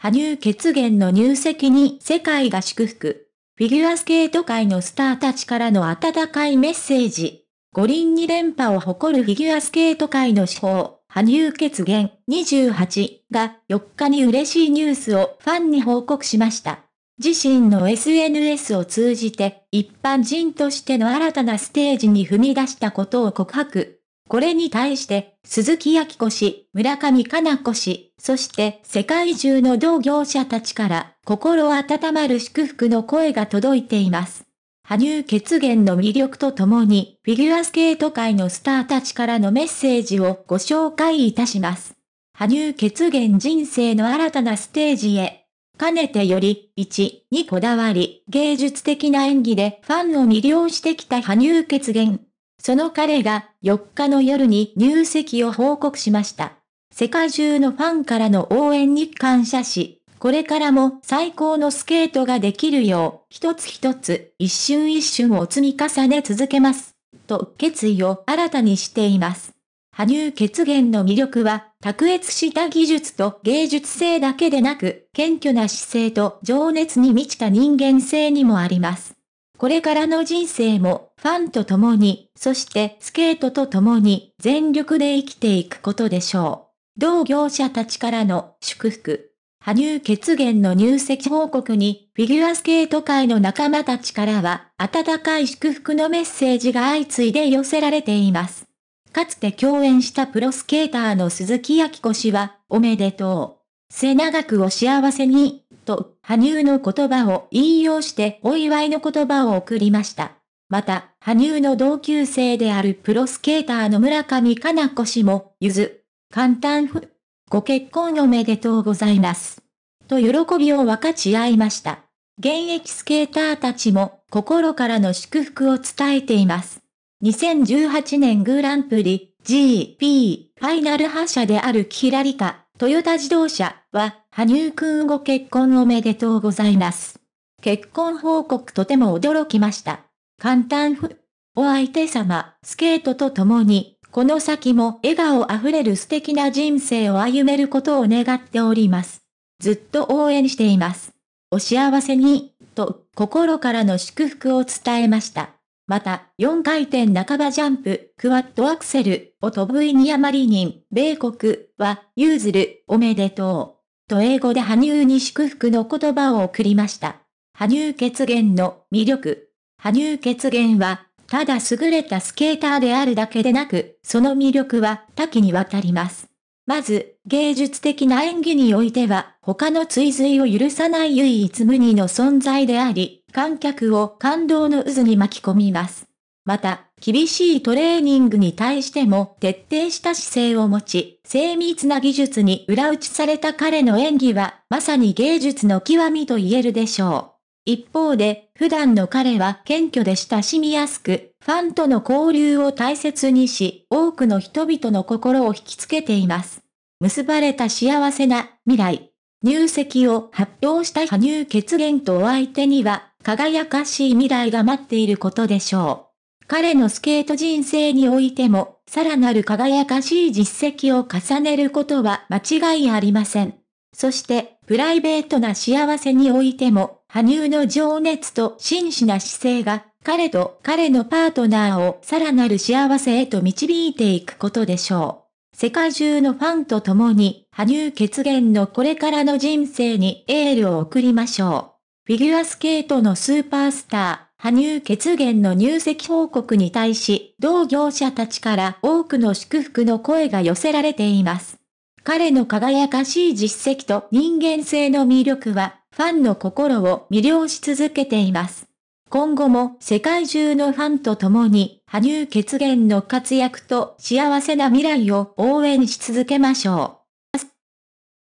羽生結弦の入籍に世界が祝福。フィギュアスケート界のスターたちからの温かいメッセージ。五輪に連覇を誇るフィギュアスケート界の司法、羽生結弦28が4日に嬉しいニュースをファンに報告しました。自身の SNS を通じて一般人としての新たなステージに踏み出したことを告白。これに対して、鈴木明子氏、村上かな子氏、そして世界中の同業者たちから心温まる祝福の声が届いています。羽生結弦の魅力とともに、フィギュアスケート界のスターたちからのメッセージをご紹介いたします。羽生結弦人生の新たなステージへ。かねてより、1、にこだわり、芸術的な演技でファンを魅了してきた羽生結弦。その彼が4日の夜に入籍を報告しました。世界中のファンからの応援に感謝し、これからも最高のスケートができるよう、一つ一つ、一瞬一瞬を積み重ね続けます。と決意を新たにしています。羽生結弦の魅力は、卓越した技術と芸術性だけでなく、謙虚な姿勢と情熱に満ちた人間性にもあります。これからの人生もファンと共に、そしてスケートと共に全力で生きていくことでしょう。同業者たちからの祝福。羽生結弦の入籍報告にフィギュアスケート界の仲間たちからは温かい祝福のメッセージが相次いで寄せられています。かつて共演したプロスケーターの鈴木明子氏は、おめでとう。背長くお幸せに、と、羽生の言葉を引用してお祝いの言葉を送りました。また、羽生の同級生であるプロスケーターの村上かな子氏も、ゆず、簡単ふ、ご結婚おめでとうございます。と喜びを分かち合いました。現役スケーターたちも心からの祝福を伝えています。2018年グランプリ GP ファイナル覇者であるキラリカ、トヨタ自動車は羽生くんご結婚おめでとうございます。結婚報告とても驚きました。簡単ふ。お相手様、スケートと共に、この先も笑顔あふれる素敵な人生を歩めることを願っております。ずっと応援しています。お幸せに、と、心からの祝福を伝えました。また、4回転半ばジャンプ、クワッドアクセル、を飛ぶイニヤマリニン、米国は、ユーズル、おめでとう。と英語で羽生に祝福の言葉を送りました。羽生結弦の魅力。羽生結弦は、ただ優れたスケーターであるだけでなく、その魅力は多岐にわたります。まず、芸術的な演技においては、他の追随を許さない唯一無二の存在であり、観客を感動の渦に巻き込みます。また、厳しいトレーニングに対しても徹底した姿勢を持ち、精密な技術に裏打ちされた彼の演技は、まさに芸術の極みと言えるでしょう。一方で、普段の彼は謙虚で親しみやすく、ファンとの交流を大切にし、多くの人々の心を引きつけています。結ばれた幸せな未来。入籍を発表した羽生結弦とお相手には、輝かしい未来が待っていることでしょう。彼のスケート人生においても、さらなる輝かしい実績を重ねることは間違いありません。そして、プライベートな幸せにおいても、羽生の情熱と真摯な姿勢が、彼と彼のパートナーをさらなる幸せへと導いていくことでしょう。世界中のファンと共に、羽生血源のこれからの人生にエールを送りましょう。フィギュアスケートのスーパースター。羽生血源の入籍報告に対し、同業者たちから多くの祝福の声が寄せられています。彼の輝かしい実績と人間性の魅力は、ファンの心を魅了し続けています。今後も世界中のファンと共に、羽生血源の活躍と幸せな未来を応援し続けましょう。